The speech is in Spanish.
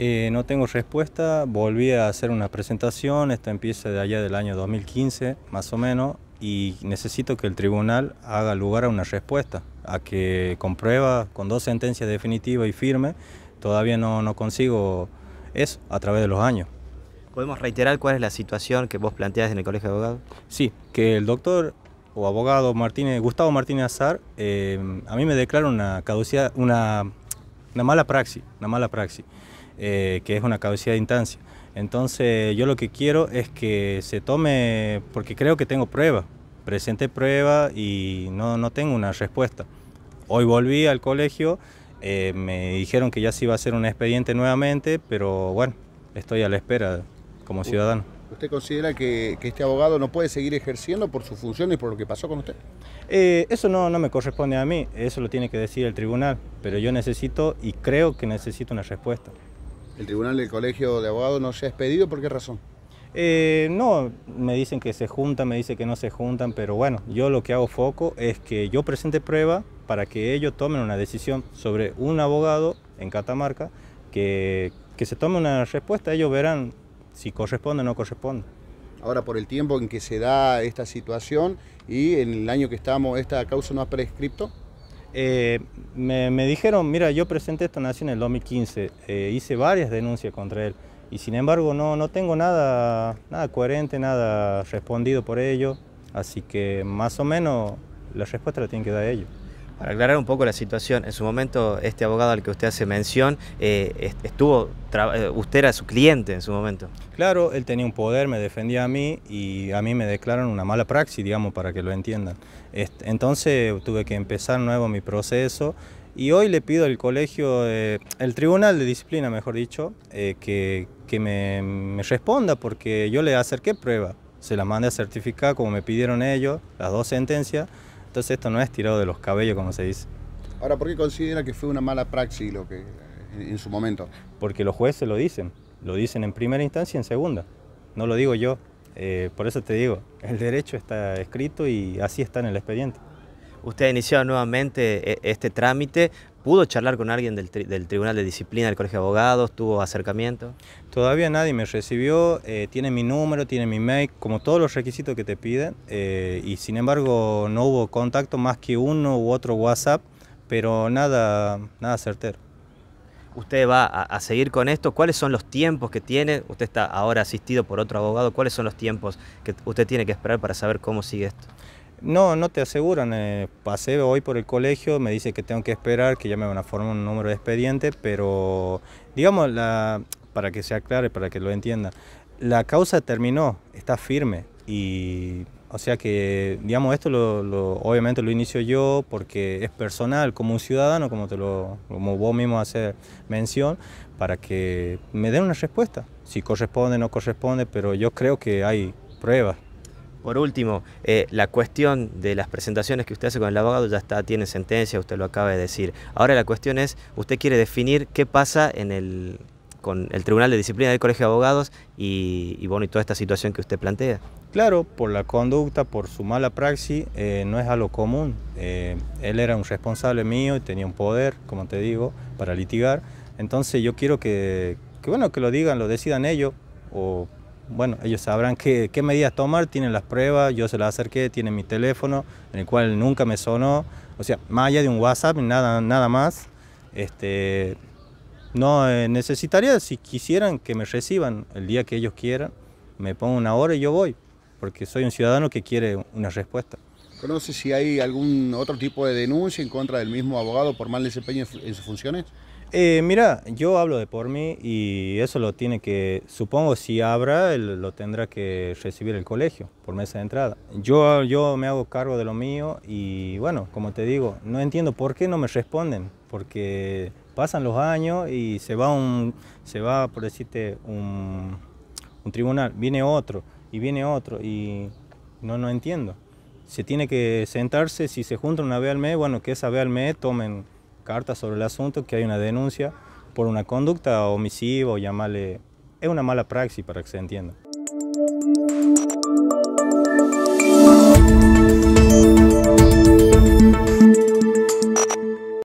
Eh, no tengo respuesta, volví a hacer una presentación, Esta empieza de allá del año 2015 más o menos y necesito que el tribunal haga lugar a una respuesta, a que comprueba con dos sentencias definitivas y firmes, todavía no, no consigo eso a través de los años. ¿Podemos reiterar cuál es la situación que vos planteas en el Colegio de Abogados? Sí, que el doctor o abogado Martínez, Gustavo Martínez Azar, eh, a mí me declara una caducidad, una mala praxis, una mala praxis. Eh, que es una cabecera de instancia. Entonces yo lo que quiero es que se tome, porque creo que tengo prueba, presenté prueba y no, tengo una respuesta. Hoy volví al colegio, eh, me dijeron que ya se iba a hacer un expediente nuevamente, pero bueno, estoy a la espera como ciudadano. ¿Usted considera que, este abogado no puede seguir ejerciendo por su función y por lo que pasó con usted? Eh, eso no, no me corresponde a mí, eso lo tiene que decir el tribunal, pero yo necesito y creo que necesito una respuesta. ¿El tribunal del colegio de abogados no se ha expedido? ¿Por qué razón? Eh, no, me dicen que se juntan, me dicen que no se juntan, pero bueno, yo lo que hago foco es que yo presente prueba para que ellos tomen una decisión sobre un abogado en Catamarca, que, que se tome una respuesta, ellos verán si corresponde o no corresponde. Ahora, por el tiempo en que se da esta situación y en el año que estamos, ¿esta causa no ha prescripto? Eh, me, dijeron, mira, yo presenté esta nación en el 2015, eh, hice varias denuncias contra él y sin embargo no, no tengo nada, nada coherente, nada respondido por ello, así que más o menos la respuesta la tienen que dar ellos. Para aclarar un poco la situación, en su momento este abogado al que usted hace mención, eh, estuvo, eh, usted era su cliente en su momento. Claro, él tenía un poder, me defendía a mí y a mí me declararon una mala praxis, digamos, para que lo entiendan. Entonces tuve que empezar nuevo mi proceso y hoy le pido al colegio, eh, el tribunal de disciplina, mejor dicho, eh, que, me, me responda porque yo le acerqué prueba, se la mandé a certificar como me pidieron ellos, las dos sentencias. Entonces esto no es tirado de los cabellos, como se dice. Ahora, ¿por qué considera que fue una mala praxis lo que, en, su momento? Porque los jueces lo dicen, lo dicen en primera instancia y en segunda. No lo digo yo, eh, por eso te digo, el derecho está escrito y así está en el expediente. Usted ha iniciado nuevamente eh, este trámite ¿Pudo charlar con alguien del, Tribunal de Disciplina del Colegio de Abogados? ¿Tuvo acercamiento? Todavía nadie me recibió, eh, tiene mi número, tiene mi mail, como todos los requisitos que te piden, eh, y sin embargo no hubo contacto más que uno u otro WhatsApp, pero nada, nada certero. ¿Usted va a seguir con esto? ¿Cuáles son los tiempos que tiene? Usted está ahora asistido por otro abogado, ¿cuáles son los tiempos que usted tiene que esperar para saber cómo sigue esto? No, no te aseguran. Eh, pasé hoy por el colegio, me dice que tengo que esperar, que ya me van a formar un número de expediente, pero digamos, la, para que claro y para que lo entienda, la causa terminó, está firme y o sea que, digamos, esto lo, obviamente lo inicio yo porque es personal, como un ciudadano, como, te lo, como vos mismo haces mención, para que me den una respuesta. Si corresponde, o no corresponde, pero yo creo que hay pruebas. Por último, eh, la cuestión de las presentaciones que usted hace con el abogado ya está, tiene sentencia, usted lo acaba de decir. Ahora la cuestión es, usted quiere definir qué pasa en con el Tribunal de Disciplina del Colegio de Abogados y, toda esta situación que usted plantea. Claro, por la conducta, por su mala praxis, eh, no es algo común. Eh, él era un responsable mío y tenía un poder, como te digo, para litigar. Entonces yo quiero que, bueno, que lo digan, lo decidan ellos o bueno, ellos sabrán qué, medidas tomar, tienen las pruebas, yo se las acerqué, tienen mi teléfono, en el cual nunca me sonó, o sea, más allá de un WhatsApp, nada, nada más. Este, no eh, necesitaría, si quisieran, que me reciban el día que ellos quieran, me pongo una hora y yo voy, porque soy un ciudadano que quiere una respuesta. ¿Conoce si hay algún otro tipo de denuncia en contra del mismo abogado por mal desempeño en sus funciones? Eh, mira, yo hablo de por mí y eso lo tiene que, supongo si habrá, lo tendrá que recibir el colegio por mesa de entrada. Yo, yo me hago cargo de lo mío y bueno, como te digo, no entiendo por qué no me responden, porque pasan los años y se va, un, se va por decirte, un, un tribunal, viene otro y viene otro y no, no entiendo. Se tiene que sentarse, si se junta una vez al mes, bueno, que esa vez al mes tomen carta sobre el asunto, que hay una denuncia por una conducta omisiva o llamarle... Es una mala praxis para que se entienda.